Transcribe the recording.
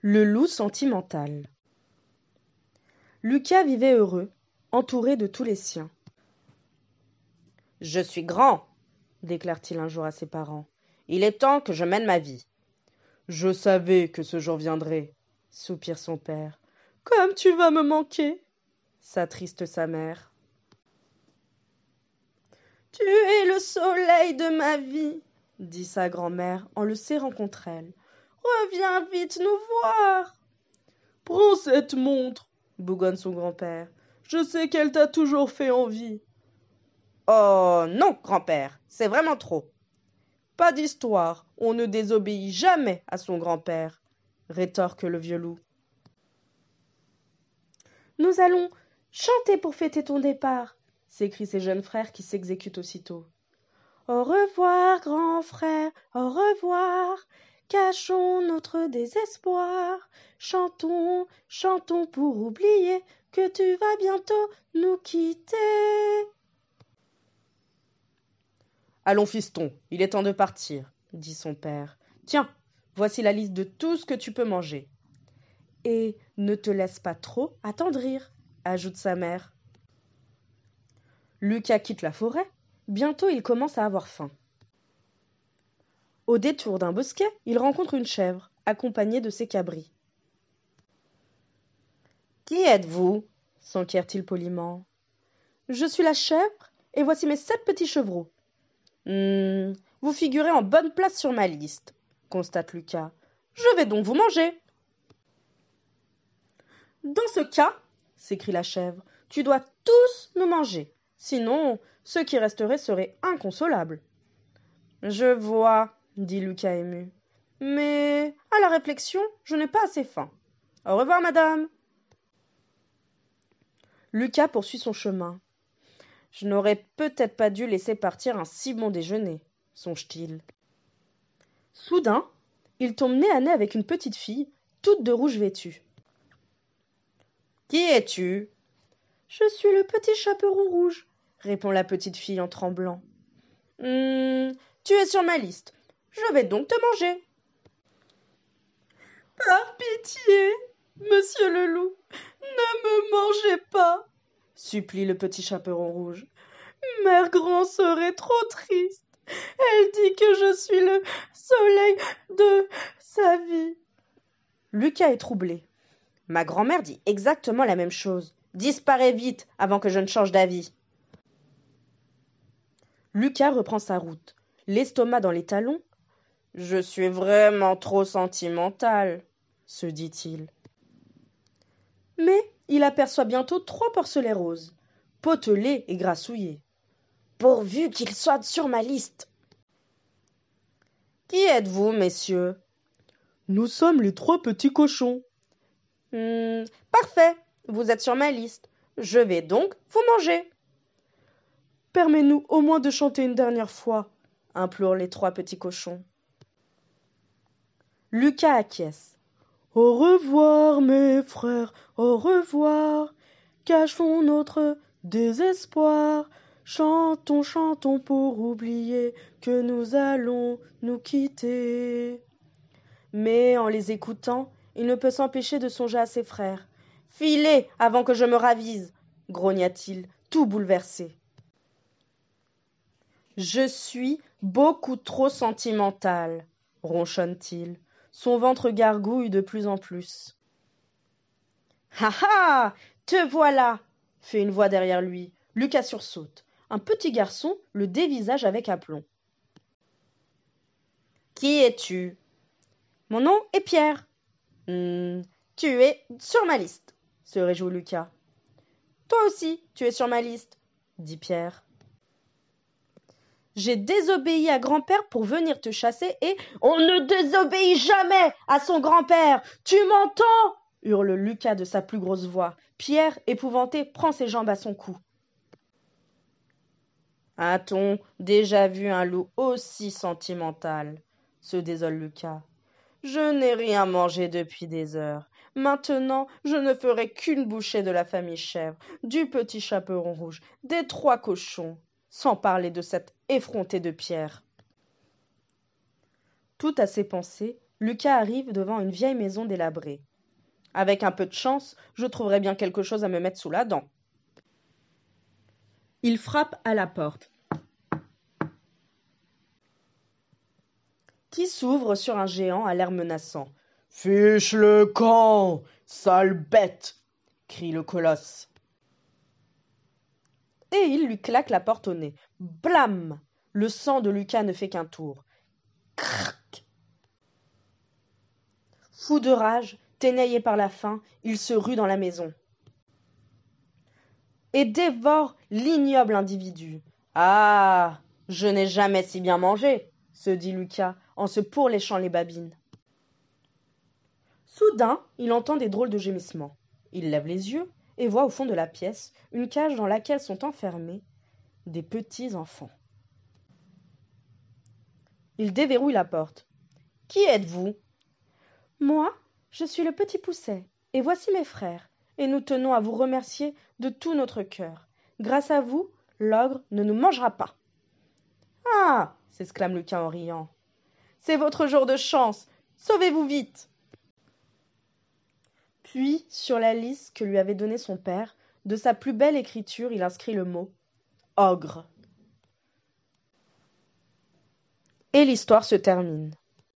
Le loup sentimental. Lucas vivait heureux, entouré de tous les siens. Je suis grand, déclare-t-il un jour à ses parents. Il est temps que je mène ma vie. Je savais que ce jour viendrait, soupire son père. Comme tu vas me manquer, s'attriste sa mère. Tu es le soleil de ma vie, dit sa grand-mère en le serrant contre elle reviens vite nous voir. Prends cette montre, bougonne son grand-père. Je sais qu'elle t'a toujours fait envie. Oh non, grand-père, c'est vraiment trop. Pas d'histoire, on ne désobéit jamais à son grand-père, rétorque le vieux loup. Nous allons chanter pour fêter ton départ, s'écrient ses jeunes frères qui s'exécutent aussitôt. Au revoir, grand frère, au revoir, Cachons notre désespoir, chantons, chantons pour oublier que tu vas bientôt nous quitter. Allons, fiston, il est temps de partir, dit son père. Tiens, voici la liste de tout ce que tu peux manger. Et ne te laisse pas trop attendrir, ajoute sa mère. Lucas quitte la forêt. Bientôt il commence à avoir faim. Au détour d'un bosquet, il rencontre une chèvre, accompagnée de ses cabris. Qui êtes-vous s'enquiert-il poliment. Je suis la chèvre, et voici mes sept petits chevreaux. Hum, vous figurez en bonne place sur ma liste, constate Lucas. Je vais donc vous manger. Dans ce cas, s'écrie la chèvre, tu dois tous nous manger. Sinon, ceux qui resteraient seraient inconsolables. Je vois, dit Lucas ému. Mais à la réflexion, je n'ai pas assez faim. Au revoir, madame. Lucas poursuit son chemin. Je n'aurais peut-être pas dû laisser partir un si bon déjeuner, songe-t-il. Soudain, il tombe nez à nez avec une petite fille, toute de rouge vêtue. Qui es-tu Je suis le petit chaperon rouge, répond la petite fille en tremblant. Hum, tu es sur ma liste. Je vais donc te manger. Par pitié, monsieur le loup, ne me mangez pas, supplie le petit chaperon rouge. Mère grand serait trop triste. Elle dit que je suis le soleil de sa vie. Lucas est troublé. Ma grand-mère dit exactement la même chose. Disparais vite avant que je ne change d'avis. Lucas reprend sa route, l'estomac dans les talons, je suis vraiment trop sentimental, se dit-il. Mais il aperçoit bientôt trois porcelets roses, potelés et grassouillés. Pourvu qu'ils soient sur ma liste. Qui êtes-vous, messieurs Nous sommes les trois petits cochons. Hmm, parfait, vous êtes sur ma liste. Je vais donc vous manger. Permets-nous au moins de chanter une dernière fois, implorent les trois petits cochons. Lucas acquiesce. Au revoir, mes frères, au revoir. Cachons notre désespoir. Chantons, chantons pour oublier que nous allons nous quitter. Mais en les écoutant, il ne peut s'empêcher de songer à ses frères. Filez avant que je me ravise, grogna-t-il, tout bouleversé. Je suis beaucoup trop sentimental, ronchonne-t-il. Son ventre gargouille de plus en plus. Ah ah Te voilà fait une voix derrière lui. Lucas sursaute. Un petit garçon le dévisage avec aplomb. Qui es-tu Mon nom est Pierre. Hmm, tu es sur ma liste, se réjouit Lucas. Toi aussi, tu es sur ma liste, dit Pierre. J'ai désobéi à grand-père pour venir te chasser et on ne désobéit jamais à son grand-père. Tu m'entends hurle Lucas de sa plus grosse voix. Pierre, épouvanté, prend ses jambes à son cou. A-t-on déjà vu un loup aussi sentimental se désole Lucas. Je n'ai rien mangé depuis des heures. Maintenant, je ne ferai qu'une bouchée de la famille chèvre, du petit chaperon rouge, des trois cochons sans parler de cette effrontée de pierre. Tout à ses pensées, Lucas arrive devant une vieille maison délabrée. Avec un peu de chance, je trouverai bien quelque chose à me mettre sous la dent. Il frappe à la porte, qui s'ouvre sur un géant à l'air menaçant. Fiche le camp, sale bête crie le colosse et il lui claque la porte au nez. Blam Le sang de Lucas ne fait qu'un tour. Crac Fou de rage, ténaillé par la faim, il se rue dans la maison et dévore l'ignoble individu. Ah Je n'ai jamais si bien mangé se dit Lucas en se pourléchant les babines. Soudain, il entend des drôles de gémissements. Il lève les yeux et voit au fond de la pièce une cage dans laquelle sont enfermés des petits enfants. Il déverrouille la porte. Qui êtes-vous Moi, je suis le petit Pousset, et voici mes frères, et nous tenons à vous remercier de tout notre cœur. Grâce à vous, l'ogre ne nous mangera pas. Ah s'exclame Lucas en riant. C'est votre jour de chance. Sauvez-vous vite puis sur la liste que lui avait donnée son père de sa plus belle écriture il inscrit le mot ogre et l'histoire se termine